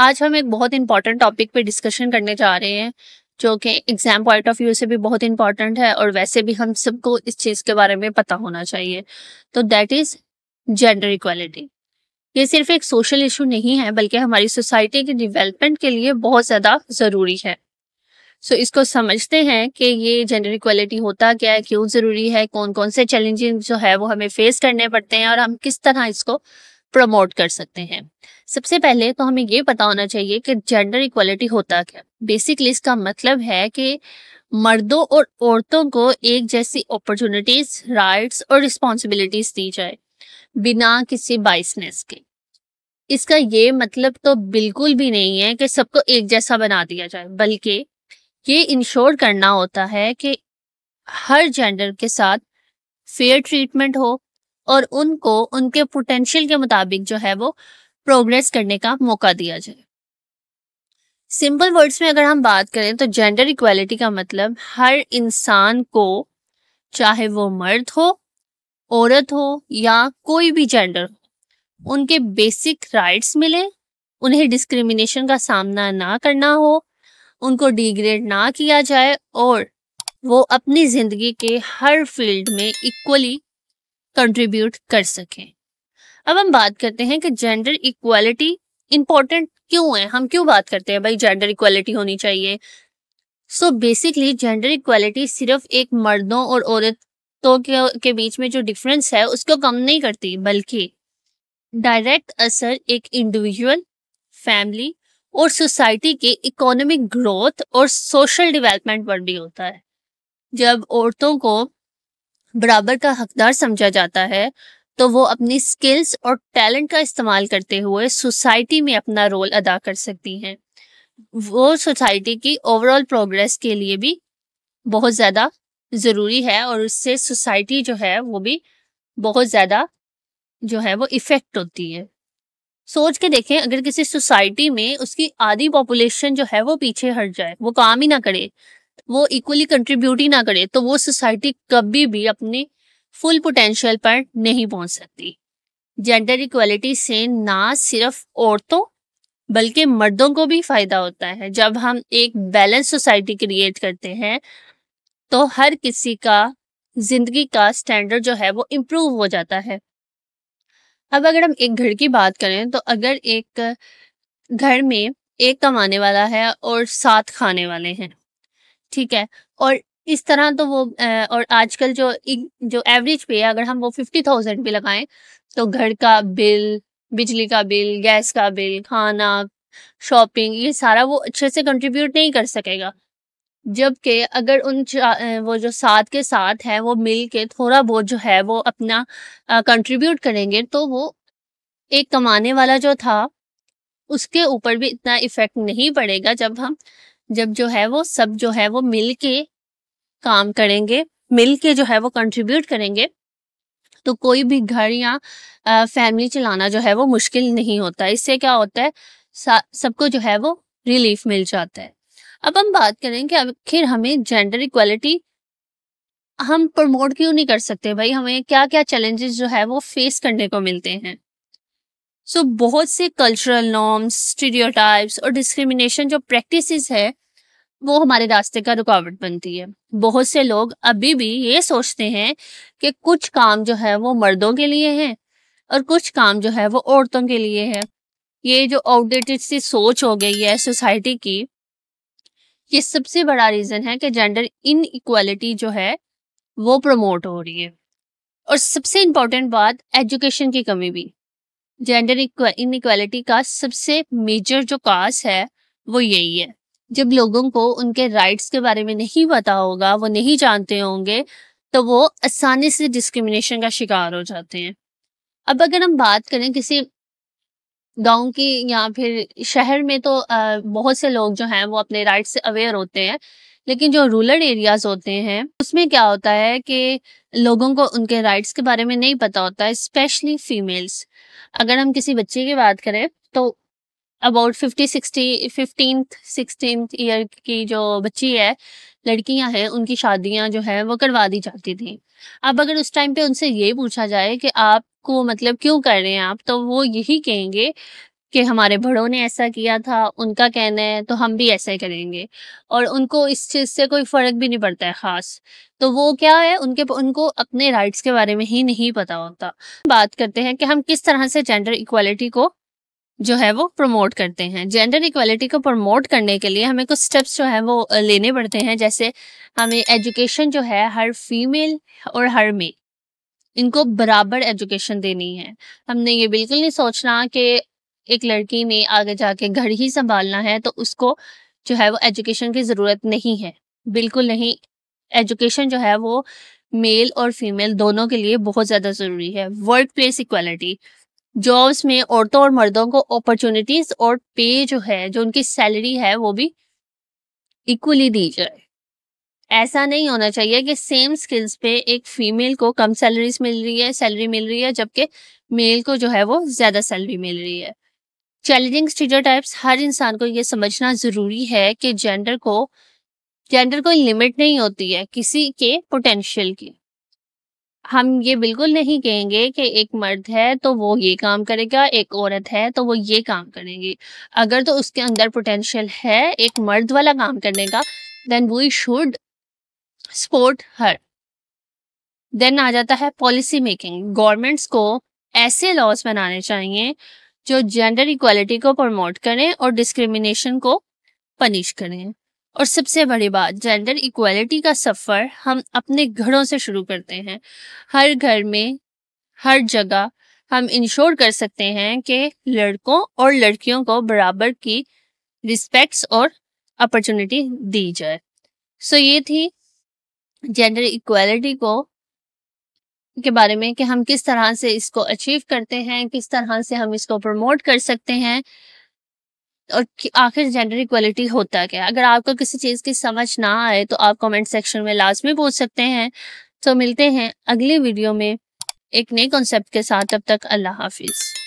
आज हम एक बहुत इंपॉर्टेंट टॉपिक पे डिस्कशन करने जा रहे हैं जो कि एग्जाम पॉइंट ऑफ व्यू से भी बहुत इंपॉर्टेंट है और वैसे भी हम सबको इस चीज के बारे में पता होना चाहिए तो दैट इज जेंडर इक्वालिटी ये सिर्फ एक सोशल इशू नहीं है बल्कि हमारी सोसाइटी के डिवेलपमेंट के लिए बहुत ज्यादा जरूरी है सो so, इसको समझते हैं कि ये जेंडर इक्वालिटी होता क्या है क्यों जरूरी है कौन कौन से चैलेंजेस जो है वो हमें फेस करने पड़ते हैं और हम किस तरह इसको प्रमोट कर सकते हैं सबसे पहले तो हमें ये पता होना चाहिए कि जेंडर इक्वालिटी होता क्या बेसिकली इसका मतलब है कि मर्दों और औरतों को एक जैसी अपॉर्चुनिटीज राइट्स और रिस्पॉन्सिबिलिटीज दी जाए बिना किसी बाइसनेस के इसका ये मतलब तो बिल्कुल भी नहीं है कि सबको एक जैसा बना दिया जाए बल्कि ये इंश्योर करना होता है कि हर जेंडर के साथ फेयर ट्रीटमेंट हो और उनको उनके पोटेंशियल के मुताबिक जो है वो प्रोग्रेस करने का मौका दिया जाए सिंपल वर्ड्स में अगर हम बात करें तो जेंडर इक्वालिटी का मतलब हर इंसान को चाहे वो मर्द हो औरत हो या कोई भी जेंडर हो उनके बेसिक राइट्स मिले उन्हें डिस्क्रिमिनेशन का सामना ना करना हो उनको डिग्रेड ना किया जाए और वो अपनी ज़िंदगी के हर फील्ड में इक्वली कंट्रीब्यूट कर सकें अब हम बात करते हैं कि जेंडर इक्वालिटी इंपॉर्टेंट क्यों है हम क्यों बात करते हैं भाई जेंडर इक्वालिटी होनी चाहिए सो बेसिकली जेंडर इक्वालिटी सिर्फ एक मर्दों और औरतों के, के बीच में जो डिफरेंस है उसको कम नहीं करती बल्कि डायरेक्ट असर एक इंडिविजुअल फैमिली और सोसाइटी के इकोनॉमिक ग्रोथ और सोशल डेवलपमेंट पर भी होता है जब औरतों को बराबर का हकदार समझा जाता है तो वो अपनी स्किल्स और टैलेंट का इस्तेमाल करते हुए सोसाइटी में अपना रोल अदा कर सकती हैं वो सोसाइटी की ओवरऑल प्रोग्रेस के लिए भी बहुत ज़्यादा ज़रूरी है और उससे सोसाइटी जो है वो भी बहुत ज़्यादा जो है वो इफ़ेक्ट होती है सोच के देखें अगर किसी सोसाइटी में उसकी आधी पॉपुलेशन जो है वो पीछे हट जाए वो काम ही ना करे वो इक्वली कंट्रीब्यूट ही ना करे तो वो सोसाइटी कभी भी अपने फुल पोटेंशियल पर नहीं पहुंच सकती जेंडर इक्वलिटी से ना सिर्फ औरतों बल्कि मर्दों को भी फायदा होता है जब हम एक बैलेंस सोसाइटी क्रिएट करते हैं तो हर किसी का जिंदगी का स्टैंडर्ड जो है वो इम्प्रूव हो जाता है अब अगर हम एक घर की बात करें तो अगर एक घर में एक कमाने वाला है और सात खाने वाले हैं ठीक है और इस तरह तो वो और आजकल जो जो एवरेज पे है अगर हम वो फिफ्टी थाउजेंड भी लगाएं तो घर का बिल बिजली का बिल गैस का बिल खाना शॉपिंग ये सारा वो अच्छे से कंट्रीब्यूट नहीं कर सकेगा जबकि अगर उन वो जो साथ के साथ है वो मिल के थोड़ा बहुत जो है वो अपना कंट्रीब्यूट करेंगे तो वो एक कमाने वाला जो था उसके ऊपर भी इतना इफेक्ट नहीं पड़ेगा जब हम जब जो है वो सब जो है वो मिल के काम करेंगे मिल के जो है वो कंट्रीब्यूट करेंगे तो कोई भी घर या फैमिली चलाना जो है वो मुश्किल नहीं होता इससे क्या होता है सबको जो है वो रिलीफ मिल जाता है अब हम बात करें कि आखिर हमें जेंडर इक्वलिटी हम प्रमोट क्यों नहीं कर सकते भाई हमें क्या क्या चैलेंजेस जो है वो फेस करने को मिलते हैं सो so, बहुत से कल्चरल नॉर्म्स स्टीरियोटाइप्स और डिस्क्रिमिनेशन जो प्रैक्टिसेस है वो हमारे रास्ते का रुकावट बनती है बहुत से लोग अभी भी ये सोचते हैं कि कुछ काम जो है वो मर्दों के लिए है और कुछ काम जो है वो औरतों के लिए है ये जो आउटडेटेड सी सोच हो गई है सोसाइटी की ये सबसे बड़ा रीज़न है कि जेंडर इनइक्वालिटी जो है वो प्रमोट हो रही है और सबसे इंपॉर्टेंट बात एजुकेशन की कमी भी जेंडर इनक्वालिटी का सबसे मेजर जो काज है वो यही है जब लोगों को उनके राइट्स के बारे में नहीं पता होगा वो नहीं जानते होंगे तो वो आसानी से डिस्क्रिमिनेशन का शिकार हो जाते हैं अब अगर हम बात करें किसी गांव की या फिर शहर में तो बहुत से लोग जो हैं वो अपने राइट्स से अवेयर होते हैं लेकिन जो रूरल एरियाज होते हैं उसमें क्या होता है कि लोगों को उनके राइट्स के बारे में नहीं पता होता है स्पेशली फीमेल्स अगर हम किसी बच्चे की बात करें तो about fifty sixty fifteen sixteen year की जो बच्ची है लड़कियां हैं उनकी शादियां जो है वो करवा दी जाती थी अब अगर उस टाइम पे उनसे ये पूछा जाए कि आपको मतलब क्यों कर रहे हैं आप तो वो यही कहेंगे कि हमारे बड़ों ने ऐसा किया था उनका कहना है तो हम भी ऐसा ही करेंगे और उनको इस चीज़ से कोई फ़र्क भी नहीं पड़ता है ख़ास तो वो क्या है उनके उनको अपने राइट्स के बारे में ही नहीं पता होता बात करते हैं कि हम किस तरह से जेंडर इक्वालिटी को जो है वो प्रमोट करते हैं जेंडर इक्वालिटी को प्रमोट करने के लिए हमें कुछ स्टेप्स जो है वो लेने पड़ते हैं जैसे हमें एजुकेशन जो है हर फीमेल और हर मेल इनको बराबर एजुकेशन देनी है हमने ये बिल्कुल नहीं सोचना कि एक लड़की ने आगे जाके घर ही संभालना है तो उसको जो है वो एजुकेशन की ज़रूरत नहीं है बिल्कुल नहीं एजुकेशन जो है वो मेल और फीमेल दोनों के लिए बहुत ज़्यादा ज़रूरी है वर्क प्लेस इक्वलिटी जॉब्स में औरतों और मर्दों को अपॉर्चुनिटीज और पे जो है जो उनकी सैलरी है वो भी इक्वली दी जाए ऐसा नहीं होना चाहिए कि सेम स्किल्स पे एक फीमेल को कम सैलरीज मिल रही है सैलरी मिल रही है जबकि मेल को जो है वो ज्यादा सैलरी मिल रही है चैलेंजिंग स्टीरियोटाइप्स हर इंसान को ये समझना ज़रूरी है कि जेंडर को जेंडर कोई लिमिट नहीं होती है किसी के पोटेंशियल की हम ये बिल्कुल नहीं कहेंगे कि एक मर्द है तो वो ये काम करेगा एक औरत है तो वो ये काम करेगी अगर तो उसके अंदर पोटेंशियल है एक मर्द वाला काम करने का then we should support her then आ जाता है पॉलिसी मेकिंग गवर्नमेंट्स को ऐसे लॉज बनाने चाहिए जो जेंडर इक्वालिटी को प्रमोट करें और डिस्क्रिमिनेशन को पनिश करें और सबसे बड़ी बात जेंडर इक्वालिटी का सफ़र हम अपने घरों से शुरू करते हैं हर घर में हर जगह हम इंश्योर कर सकते हैं कि लड़कों और लड़कियों को बराबर की रिस्पेक्ट्स और अपॉर्चुनिटी दी जाए सो so ये थी जेंडर इक्वालिटी को के बारे में कि हम किस तरह से इसको अचीव करते हैं किस तरह से हम इसको प्रमोट कर सकते हैं और आखिर जेंडर इक्वलिटी होता क्या अगर आपको किसी चीज़ की समझ ना आए तो आप कमेंट सेक्शन में लाजमी पूछ सकते हैं तो मिलते हैं अगले वीडियो में एक नए कॉन्सेप्ट के साथ अब तक अल्लाह हाफिज़